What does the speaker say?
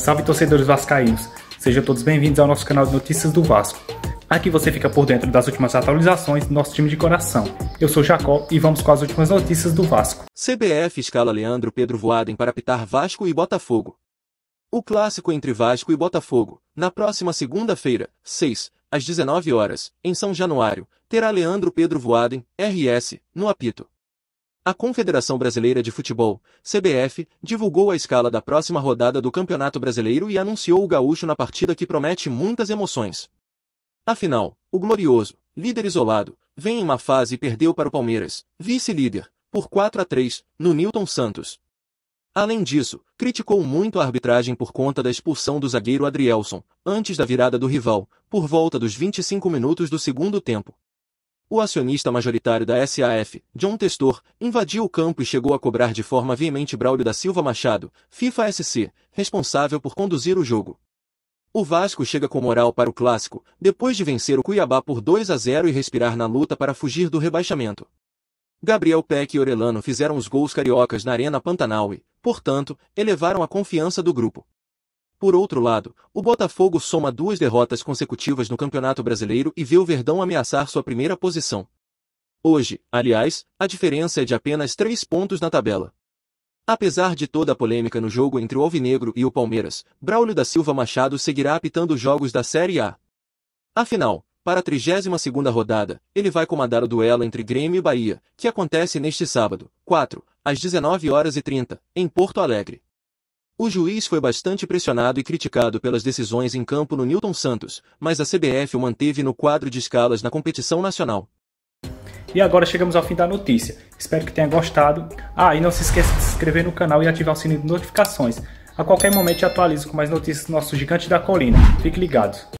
Salve torcedores vascaínos, sejam todos bem-vindos ao nosso canal de notícias do Vasco. Aqui você fica por dentro das últimas atualizações do nosso time de coração. Eu sou Jacó e vamos com as últimas notícias do Vasco. CBF escala Leandro Pedro Voaden para apitar Vasco e Botafogo. O clássico entre Vasco e Botafogo, na próxima segunda-feira, 6, às 19 horas, em São Januário, terá Leandro Pedro Voaden, RS, no apito. A Confederação Brasileira de Futebol, CBF, divulgou a escala da próxima rodada do Campeonato Brasileiro e anunciou o gaúcho na partida que promete muitas emoções. Afinal, o glorioso, líder isolado, vem em uma fase e perdeu para o Palmeiras, vice-líder, por 4 a 3, no Newton Santos. Além disso, criticou muito a arbitragem por conta da expulsão do zagueiro Adrielson, antes da virada do rival, por volta dos 25 minutos do segundo tempo o acionista majoritário da SAF, John Testor, invadiu o campo e chegou a cobrar de forma veemente Braulio da Silva Machado, FIFA SC, responsável por conduzir o jogo. O Vasco chega com moral para o clássico, depois de vencer o Cuiabá por 2 a 0 e respirar na luta para fugir do rebaixamento. Gabriel Peck e Orelano fizeram os gols cariocas na Arena Pantanal e, portanto, elevaram a confiança do grupo. Por outro lado, o Botafogo soma duas derrotas consecutivas no Campeonato Brasileiro e vê o Verdão ameaçar sua primeira posição. Hoje, aliás, a diferença é de apenas três pontos na tabela. Apesar de toda a polêmica no jogo entre o Alvinegro e o Palmeiras, Braulio da Silva Machado seguirá apitando os jogos da Série A. Afinal, para a 32 rodada, ele vai comandar o duelo entre Grêmio e Bahia, que acontece neste sábado, 4, às 19 horas e 30, em Porto Alegre. O juiz foi bastante pressionado e criticado pelas decisões em campo no Newton Santos, mas a CBF o manteve no quadro de escalas na competição nacional. E agora chegamos ao fim da notícia. Espero que tenha gostado. Ah, e não se esqueça de se inscrever no canal e ativar o sininho de notificações. A qualquer momento atualizo com mais notícias do nosso gigante da colina. Fique ligado.